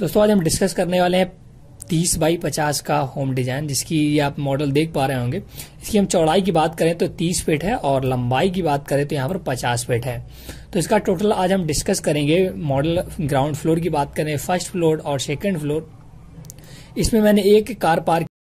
दोस्तों आज हम डिस्कस करने वाले हैं तीस बाई पचास का होम डिजाइन जिसकी ये आप मॉडल देख पा रहे होंगे इसकी हम चौड़ाई की बात करें तो तीस फीट है और लंबाई की बात करें तो यहाँ पर पचास फीट है तो इसका टोटल आज हम डिस्कस करेंगे मॉडल ग्राउंड फ्लोर की बात करें फर्स्ट फ्लोर और सेकेंड फ्लोर इसमें मैंने एक कार पार्क